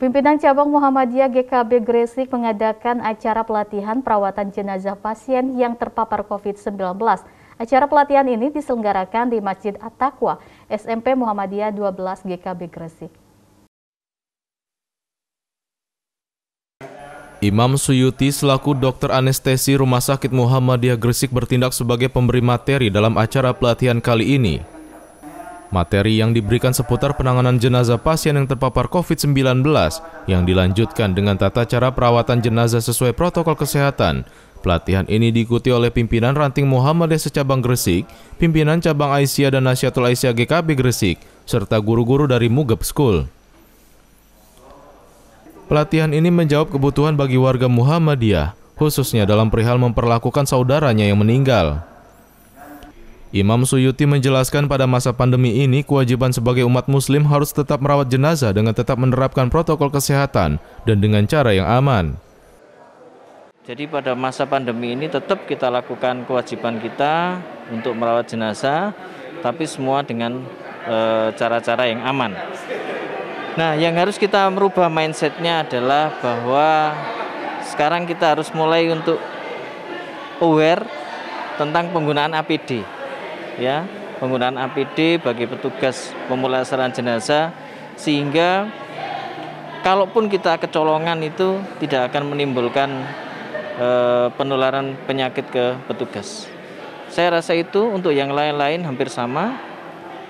Pimpinan Cabang Muhammadiyah GKB Gresik mengadakan acara pelatihan perawatan jenazah pasien yang terpapar COVID-19. Acara pelatihan ini diselenggarakan di Masjid At-Taqwa, SMP Muhammadiyah 12 GKB Gresik. Imam Suyuti selaku dokter anestesi Rumah Sakit Muhammadiyah Gresik bertindak sebagai pemberi materi dalam acara pelatihan kali ini. Materi yang diberikan seputar penanganan jenazah pasien yang terpapar COVID-19 yang dilanjutkan dengan tata cara perawatan jenazah sesuai protokol kesehatan. Pelatihan ini diikuti oleh pimpinan ranting Muhammadiyah secabang Gresik, pimpinan cabang Aisyah dan Nasyatul Aisyah GKB Gresik, serta guru-guru dari Mugab School. Pelatihan ini menjawab kebutuhan bagi warga Muhammadiyah, khususnya dalam perihal memperlakukan saudaranya yang meninggal. Imam Suyuti menjelaskan pada masa pandemi ini kewajiban sebagai umat muslim harus tetap merawat jenazah dengan tetap menerapkan protokol kesehatan dan dengan cara yang aman. Jadi pada masa pandemi ini tetap kita lakukan kewajiban kita untuk merawat jenazah tapi semua dengan eh, cara-cara e, yang aman. Nah, yang harus kita merubah mindsetnya adalah bahwa sekarang kita harus mulai untuk aware tentang penggunaan APD ya penggunaan APD bagi petugas pemulasaran jenazah sehingga kalaupun kita kecolongan itu tidak akan menimbulkan e, penularan penyakit ke petugas. Saya rasa itu untuk yang lain-lain hampir sama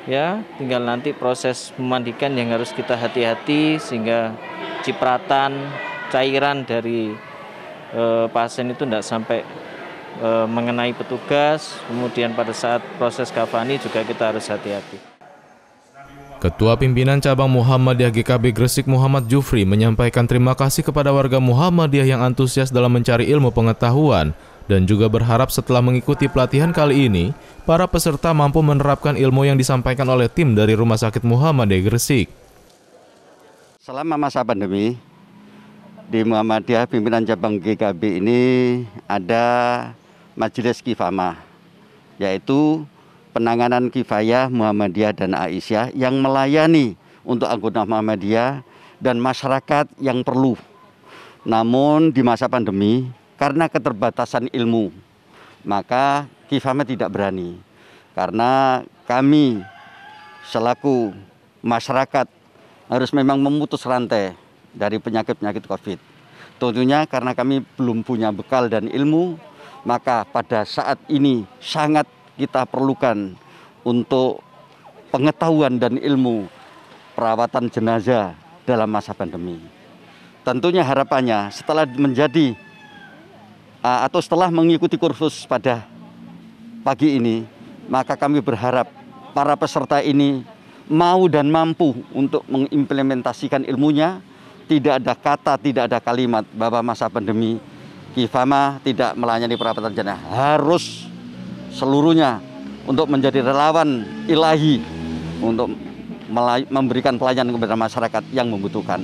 ya, tinggal nanti proses memandikan yang harus kita hati-hati sehingga cipratan cairan dari e, pasien itu tidak sampai e, mengenai petugas, kemudian pada saat proses kafani juga kita harus hati-hati. Ketua Pimpinan Cabang Muhammadiyah GKB Gresik Muhammad Jufri menyampaikan terima kasih kepada warga Muhammadiyah yang antusias dalam mencari ilmu pengetahuan dan juga berharap setelah mengikuti pelatihan kali ini, para peserta mampu menerapkan ilmu yang disampaikan oleh tim dari Rumah Sakit Muhammadiyah Gresik. Selama masa pandemi, di Muhammadiyah pimpinan cabang GKB ini ada Majelis Kifamah, yaitu penanganan kifayah Muhammadiyah dan Aisyah yang melayani untuk anggota Muhammadiyah dan masyarakat yang perlu. Namun di masa pandemi, karena keterbatasan ilmu, maka Kifamah tidak berani. Karena kami selaku masyarakat harus memang memutus rantai dari penyakit-penyakit COVID. Tentunya karena kami belum punya bekal dan ilmu, maka pada saat ini sangat kita perlukan untuk pengetahuan dan ilmu perawatan jenazah dalam masa pandemi. Tentunya harapannya setelah menjadi ah, atau setelah mengikuti kursus pada pagi ini, maka kami berharap para peserta ini mau dan mampu untuk mengimplementasikan ilmunya. Tidak ada kata, tidak ada kalimat bahwa masa pandemi Kifama tidak melayani perabatan jenazah, harus seluruhnya untuk menjadi relawan ilahi untuk memberikan pelayanan kepada masyarakat yang membutuhkan.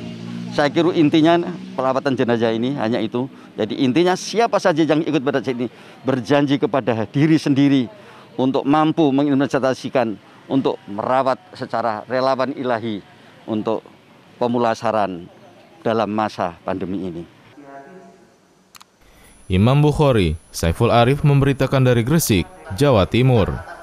Saya kira intinya perawatan jenazah ini hanya itu. Jadi intinya siapa saja yang ikut pada ini berjanji kepada diri sendiri untuk mampu mengimplementasikan untuk merawat secara relawan ilahi untuk pemulasaran dalam masa pandemi ini. Imam Bukhari, Saiful Arif memberitakan dari Gresik, Jawa Timur.